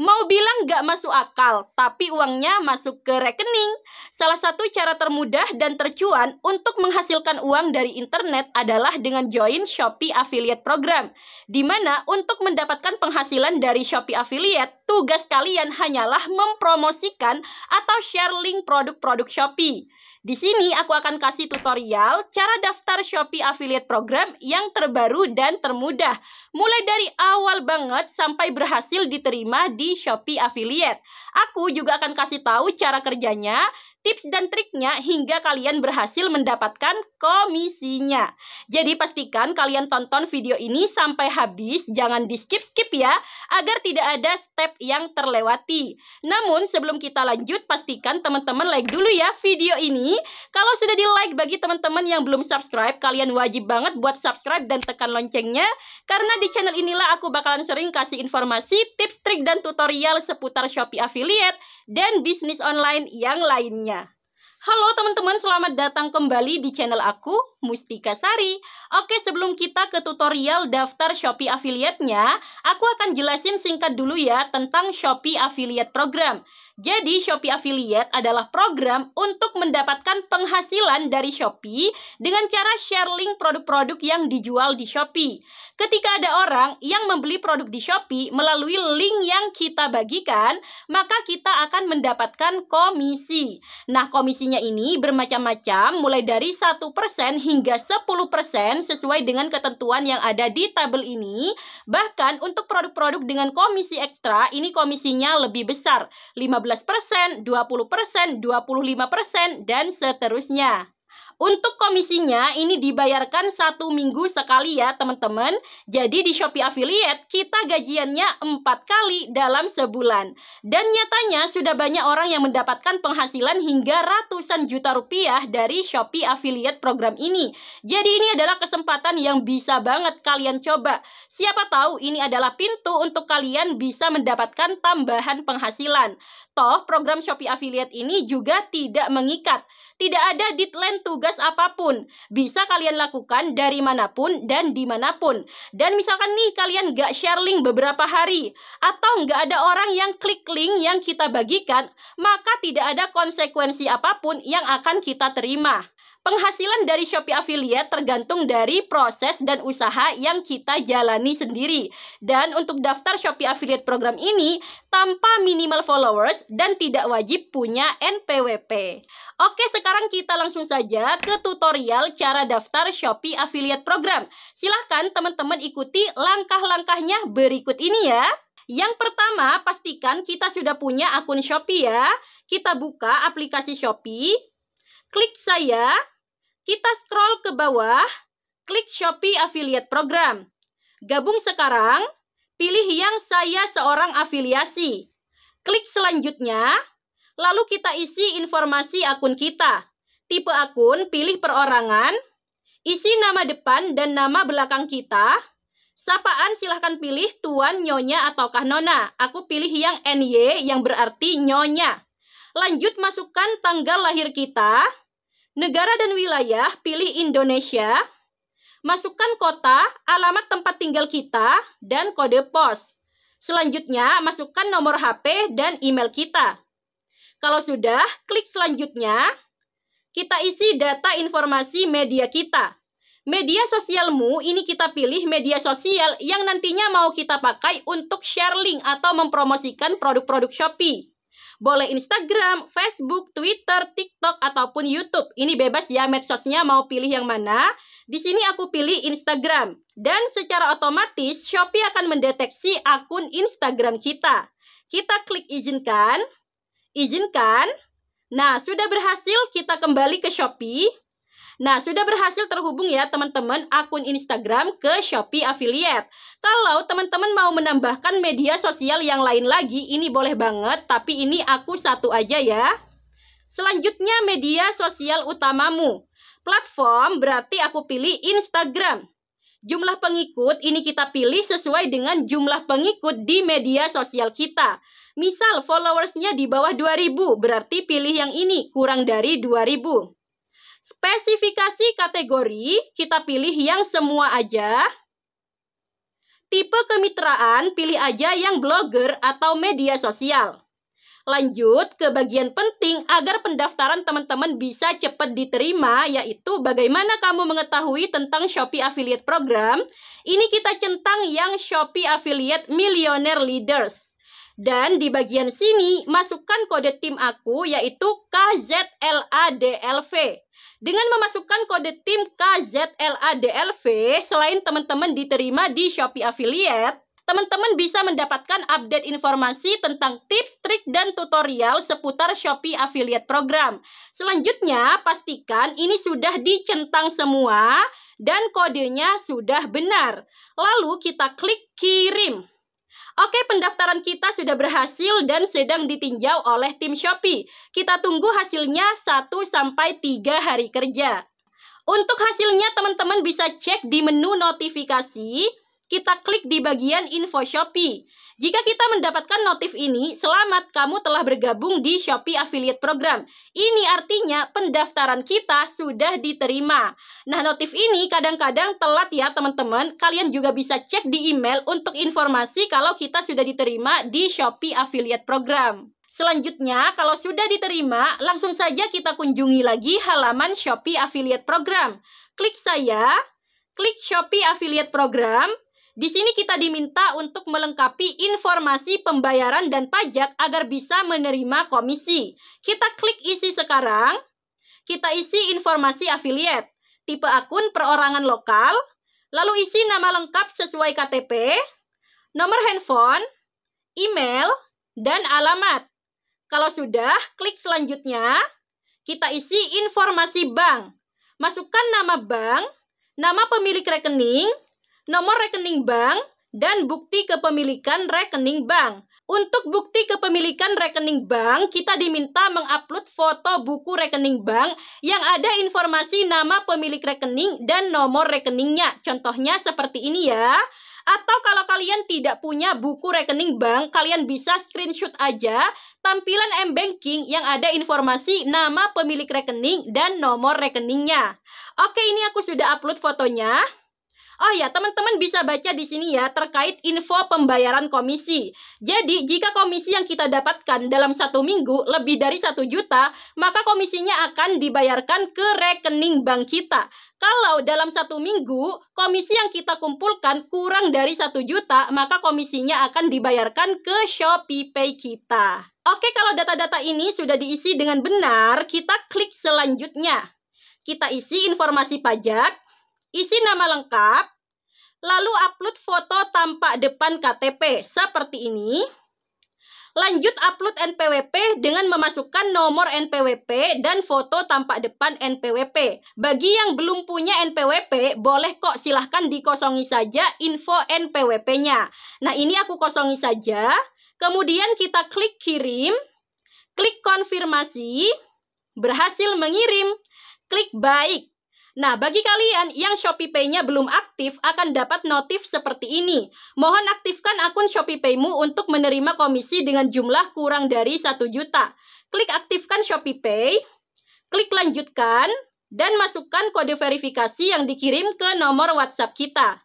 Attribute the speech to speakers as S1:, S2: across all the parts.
S1: Mau bilang gak masuk akal, tapi uangnya masuk ke rekening. Salah satu cara termudah dan tercuan untuk menghasilkan uang dari internet adalah dengan join Shopee Affiliate Program. Di mana untuk mendapatkan penghasilan dari Shopee Affiliate, tugas kalian hanyalah mempromosikan atau share link produk-produk Shopee. Di sini aku akan kasih tutorial cara daftar Shopee Affiliate Program yang terbaru dan termudah. Mulai dari awal banget sampai berhasil diterima di Shopee Affiliate. Aku juga akan kasih tahu cara kerjanya, tips dan triknya hingga kalian berhasil mendapatkan komisinya. Jadi pastikan kalian tonton video ini sampai habis, jangan di skip-skip ya, agar tidak ada step yang terlewati. Namun sebelum kita lanjut, pastikan teman-teman like dulu ya video ini. Kalau sudah di like bagi teman-teman yang belum subscribe, kalian wajib banget buat subscribe dan tekan loncengnya. Karena di channel inilah aku bakalan sering kasih informasi, tips, trik, dan tutorial seputar Shopee Affiliate dan bisnis online yang lainnya. Halo teman-teman, selamat datang kembali di channel aku, Mustika Sari. Oke, sebelum kita ke tutorial daftar Shopee Affiliate-nya, aku akan jelasin singkat dulu ya tentang Shopee Affiliate Program. Jadi Shopee Affiliate adalah program untuk mendapatkan penghasilan dari Shopee dengan cara share link produk-produk yang dijual di Shopee. Ketika ada orang yang membeli produk di Shopee melalui link yang kita bagikan, maka kita akan mendapatkan komisi. Nah, komisinya ini bermacam-macam mulai dari 1% hingga 10% sesuai dengan ketentuan yang ada di tabel ini. Bahkan untuk produk-produk dengan komisi ekstra, ini komisinya lebih besar, 15 15%, 20%, 25%, dan seterusnya. Untuk komisinya ini dibayarkan satu minggu sekali ya teman-teman. Jadi di Shopee Affiliate kita gajiannya empat kali dalam sebulan. Dan nyatanya sudah banyak orang yang mendapatkan penghasilan hingga ratusan juta rupiah dari Shopee Affiliate program ini. Jadi ini adalah kesempatan yang bisa banget kalian coba. Siapa tahu ini adalah pintu untuk kalian bisa mendapatkan tambahan penghasilan toh program Shopee Affiliate ini juga tidak mengikat. Tidak ada deadline tugas apapun. Bisa kalian lakukan dari manapun dan dimanapun. Dan misalkan nih kalian gak share link beberapa hari. Atau gak ada orang yang klik link yang kita bagikan. Maka tidak ada konsekuensi apapun yang akan kita terima. Penghasilan dari Shopee Affiliate tergantung dari proses dan usaha yang kita jalani sendiri. Dan untuk daftar Shopee Affiliate program ini tanpa minimal followers dan tidak wajib punya NPWP. Oke, sekarang kita langsung saja ke tutorial cara daftar Shopee Affiliate program. Silahkan teman-teman ikuti langkah-langkahnya berikut ini ya. Yang pertama, pastikan kita sudah punya akun Shopee ya. Kita buka aplikasi Shopee. Klik saya, kita scroll ke bawah, klik Shopee Affiliate Program. Gabung sekarang, pilih yang saya seorang afiliasi. Klik selanjutnya, lalu kita isi informasi akun kita. Tipe akun, pilih perorangan, isi nama depan dan nama belakang kita. Sapaan silahkan pilih tuan, nyonya, ataukah nona. Aku pilih yang NY yang berarti nyonya. Lanjut masukkan tanggal lahir kita, negara dan wilayah, pilih Indonesia. Masukkan kota, alamat tempat tinggal kita, dan kode pos. Selanjutnya, masukkan nomor HP dan email kita. Kalau sudah, klik selanjutnya. Kita isi data informasi media kita. Media sosialmu ini kita pilih media sosial yang nantinya mau kita pakai untuk share link atau mempromosikan produk-produk Shopee boleh Instagram, Facebook, Twitter, TikTok ataupun YouTube. Ini bebas ya medsosnya mau pilih yang mana. Di sini aku pilih Instagram dan secara otomatis Shopee akan mendeteksi akun Instagram kita. Kita klik izinkan, izinkan. Nah, sudah berhasil kita kembali ke Shopee. Nah, sudah berhasil terhubung ya teman-teman akun Instagram ke Shopee Affiliate. Kalau teman-teman mau menambahkan media sosial yang lain lagi, ini boleh banget, tapi ini aku satu aja ya. Selanjutnya media sosial utamamu. Platform berarti aku pilih Instagram. Jumlah pengikut ini kita pilih sesuai dengan jumlah pengikut di media sosial kita. Misal followersnya di bawah 2000, berarti pilih yang ini, kurang dari 2000. Spesifikasi kategori, kita pilih yang semua aja. Tipe kemitraan, pilih aja yang blogger atau media sosial. Lanjut ke bagian penting agar pendaftaran teman-teman bisa cepat diterima, yaitu bagaimana kamu mengetahui tentang Shopee Affiliate Program. Ini kita centang yang Shopee Affiliate Millionaire Leaders. Dan di bagian sini masukkan kode tim aku yaitu KZLADLV. Dengan memasukkan kode tim KZLADLV, selain teman-teman diterima di Shopee Affiliate, teman-teman bisa mendapatkan update informasi tentang tips, trik, dan tutorial seputar Shopee Affiliate Program. Selanjutnya, pastikan ini sudah dicentang semua dan kodenya sudah benar. Lalu kita klik kirim. Oke, pendaftaran kita sudah berhasil dan sedang ditinjau oleh tim Shopee. Kita tunggu hasilnya 1 sampai 3 hari kerja. Untuk hasilnya teman-teman bisa cek di menu notifikasi kita klik di bagian info Shopee. Jika kita mendapatkan notif ini, selamat kamu telah bergabung di Shopee Affiliate Program. Ini artinya pendaftaran kita sudah diterima. Nah, notif ini kadang-kadang telat ya teman-teman. Kalian juga bisa cek di email untuk informasi kalau kita sudah diterima di Shopee Affiliate Program. Selanjutnya, kalau sudah diterima, langsung saja kita kunjungi lagi halaman Shopee Affiliate Program. Klik saya, klik Shopee Affiliate Program, di sini kita diminta untuk melengkapi informasi pembayaran dan pajak agar bisa menerima komisi. Kita klik isi sekarang. Kita isi informasi afiliat, tipe akun perorangan lokal, lalu isi nama lengkap sesuai KTP, nomor handphone, email, dan alamat. Kalau sudah, klik selanjutnya. Kita isi informasi bank. Masukkan nama bank, nama pemilik rekening, nomor rekening bank, dan bukti kepemilikan rekening bank. Untuk bukti kepemilikan rekening bank, kita diminta mengupload foto buku rekening bank yang ada informasi nama pemilik rekening dan nomor rekeningnya. Contohnya seperti ini ya. Atau kalau kalian tidak punya buku rekening bank, kalian bisa screenshot aja tampilan M-Banking yang ada informasi nama pemilik rekening dan nomor rekeningnya. Oke, ini aku sudah upload fotonya. Oh ya, teman-teman bisa baca di sini ya terkait info pembayaran komisi. Jadi, jika komisi yang kita dapatkan dalam satu minggu lebih dari satu juta, maka komisinya akan dibayarkan ke rekening bank kita. Kalau dalam satu minggu komisi yang kita kumpulkan kurang dari satu juta, maka komisinya akan dibayarkan ke Shopee Pay kita. Oke, kalau data-data ini sudah diisi dengan benar, kita klik selanjutnya. Kita isi informasi pajak isi nama lengkap, lalu upload foto tampak depan KTP seperti ini. Lanjut upload NPWP dengan memasukkan nomor NPWP dan foto tampak depan NPWP. Bagi yang belum punya NPWP, boleh kok silahkan dikosongi saja info NPWP-nya. Nah, ini aku kosongi saja. Kemudian kita klik kirim, klik konfirmasi, berhasil mengirim, klik baik. Nah, bagi kalian yang Shopee Pay-nya belum aktif akan dapat notif seperti ini. Mohon aktifkan akun Shopee Pay-mu untuk menerima komisi dengan jumlah kurang dari 1 juta. Klik aktifkan Shopee Pay, klik lanjutkan, dan masukkan kode verifikasi yang dikirim ke nomor WhatsApp kita.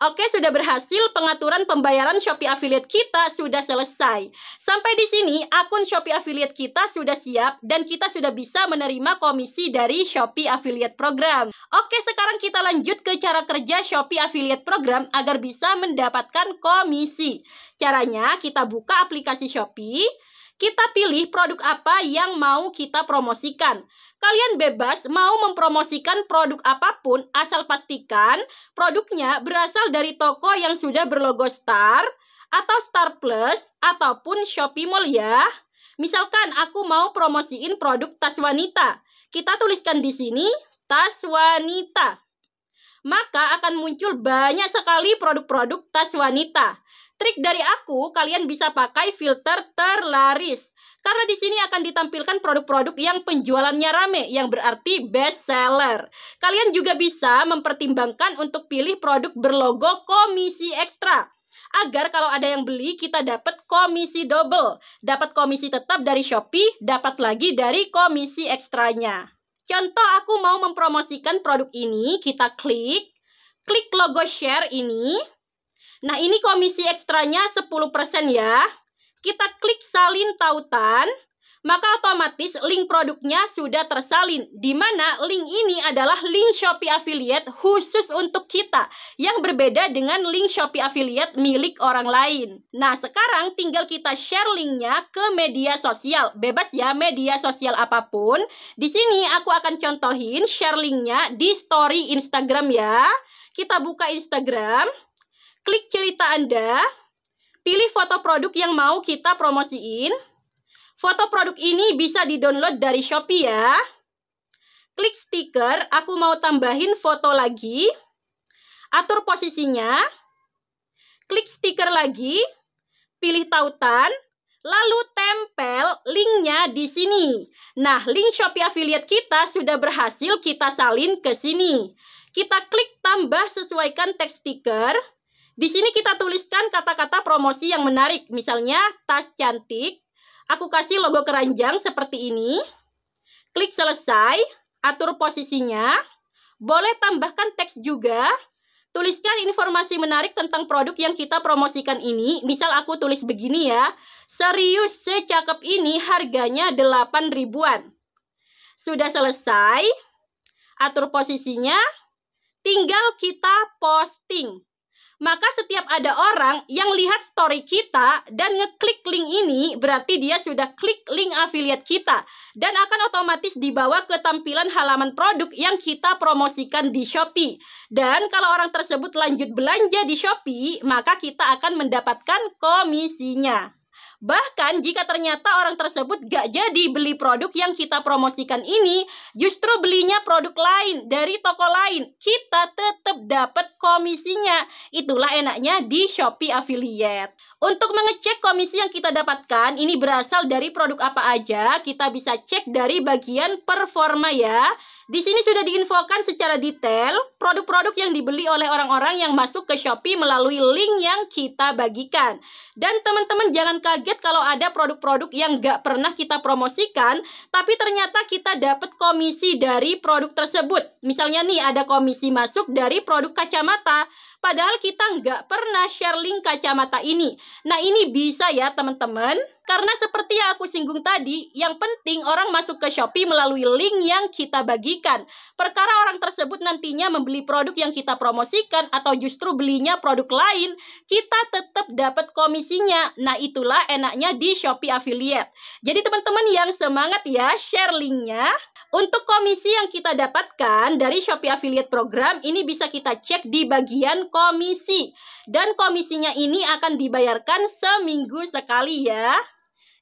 S1: Oke, sudah berhasil pengaturan pembayaran Shopee Affiliate kita sudah selesai. Sampai di sini, akun Shopee Affiliate kita sudah siap dan kita sudah bisa menerima komisi dari Shopee Affiliate Program. Oke, sekarang kita lanjut ke cara kerja Shopee Affiliate Program agar bisa mendapatkan komisi. Caranya, kita buka aplikasi Shopee kita pilih produk apa yang mau kita promosikan. Kalian bebas mau mempromosikan produk apapun asal pastikan produknya berasal dari toko yang sudah berlogo Star atau Star Plus ataupun Shopee Mall ya. Misalkan aku mau promosiin produk tas wanita. Kita tuliskan di sini tas wanita. Maka akan muncul banyak sekali produk-produk tas wanita. Trik dari aku, kalian bisa pakai filter terlaris. Karena di sini akan ditampilkan produk-produk yang penjualannya rame, yang berarti best seller. Kalian juga bisa mempertimbangkan untuk pilih produk berlogo komisi ekstra agar kalau ada yang beli kita dapat komisi double, dapat komisi tetap dari Shopee, dapat lagi dari komisi ekstranya. Contoh aku mau mempromosikan produk ini, kita klik, klik logo share ini, Nah, ini komisi ekstranya 10% ya. Kita klik salin tautan, maka otomatis link produknya sudah tersalin. Di mana link ini adalah link Shopee affiliate khusus untuk kita yang berbeda dengan link Shopee affiliate milik orang lain. Nah, sekarang tinggal kita share linknya ke media sosial. Bebas ya media sosial apapun. Di sini aku akan contohin share linknya di story Instagram ya. Kita buka Instagram. Klik cerita Anda, pilih foto produk yang mau kita promosiin. Foto produk ini bisa di-download dari Shopee ya. Klik stiker, aku mau tambahin foto lagi. Atur posisinya. Klik stiker lagi, pilih tautan, lalu tempel linknya di sini. Nah, link Shopee Affiliate kita sudah berhasil kita salin ke sini. Kita klik tambah sesuaikan teks stiker. Di sini kita tuliskan kata-kata promosi yang menarik. Misalnya tas cantik, aku kasih logo keranjang seperti ini. Klik selesai, atur posisinya. Boleh tambahkan teks juga. Tuliskan informasi menarik tentang produk yang kita promosikan ini. Misal aku tulis begini ya. Serius secakep ini harganya 8 ribuan. Sudah selesai. Atur posisinya. Tinggal kita posting. Maka setiap ada orang yang lihat story kita dan ngeklik link ini berarti dia sudah klik link affiliate kita dan akan otomatis dibawa ke tampilan halaman produk yang kita promosikan di Shopee. Dan kalau orang tersebut lanjut belanja di Shopee, maka kita akan mendapatkan komisinya. Bahkan jika ternyata orang tersebut gak jadi beli produk yang kita promosikan ini, justru belinya produk lain dari toko lain, kita tetap dapat komisinya. Itulah enaknya di Shopee Affiliate. Untuk mengecek komisi yang kita dapatkan, ini berasal dari produk apa aja, kita bisa cek dari bagian performa ya. Di sini sudah diinfokan secara detail produk-produk yang dibeli oleh orang-orang yang masuk ke Shopee melalui link yang kita bagikan. Dan teman-teman jangan kaget kalau ada produk-produk yang gak pernah kita promosikan, tapi ternyata kita dapat komisi dari produk tersebut. Misalnya nih ada komisi masuk dari produk kacamata, padahal kita gak pernah share link kacamata ini. Nah ini bisa ya teman-teman. Karena seperti yang aku singgung tadi, yang penting orang masuk ke Shopee melalui link yang kita bagikan. Perkara orang tersebut nantinya membeli produk yang kita promosikan atau justru belinya produk lain, kita tetap dapat komisinya. Nah, itulah enaknya di Shopee Affiliate. Jadi teman-teman yang semangat ya, share linknya. Untuk komisi yang kita dapatkan dari Shopee Affiliate Program ini bisa kita cek di bagian komisi. Dan komisinya ini akan dibayarkan seminggu sekali ya.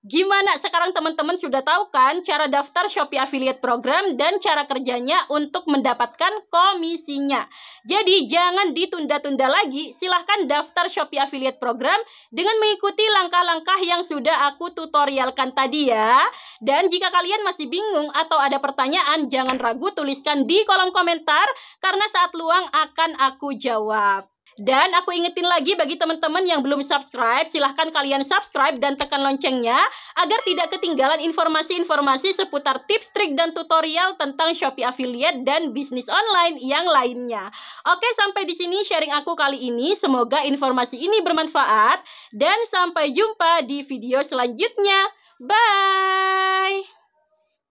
S1: Gimana sekarang teman-teman sudah tahu kan cara daftar Shopee Affiliate Program dan cara kerjanya untuk mendapatkan komisinya. Jadi jangan ditunda-tunda lagi, silahkan daftar Shopee Affiliate Program dengan mengikuti langkah-langkah yang sudah aku tutorialkan tadi ya. Dan jika kalian masih bingung atau ada pertanyaan, jangan ragu tuliskan di kolom komentar karena saat luang akan aku jawab. Dan aku ingetin lagi bagi teman-teman yang belum subscribe, silahkan kalian subscribe dan tekan loncengnya agar tidak ketinggalan informasi-informasi seputar tips, trik, dan tutorial tentang Shopee Affiliate dan bisnis online yang lainnya. Oke, sampai di sini sharing aku kali ini. Semoga informasi ini bermanfaat dan sampai jumpa di video selanjutnya. Bye!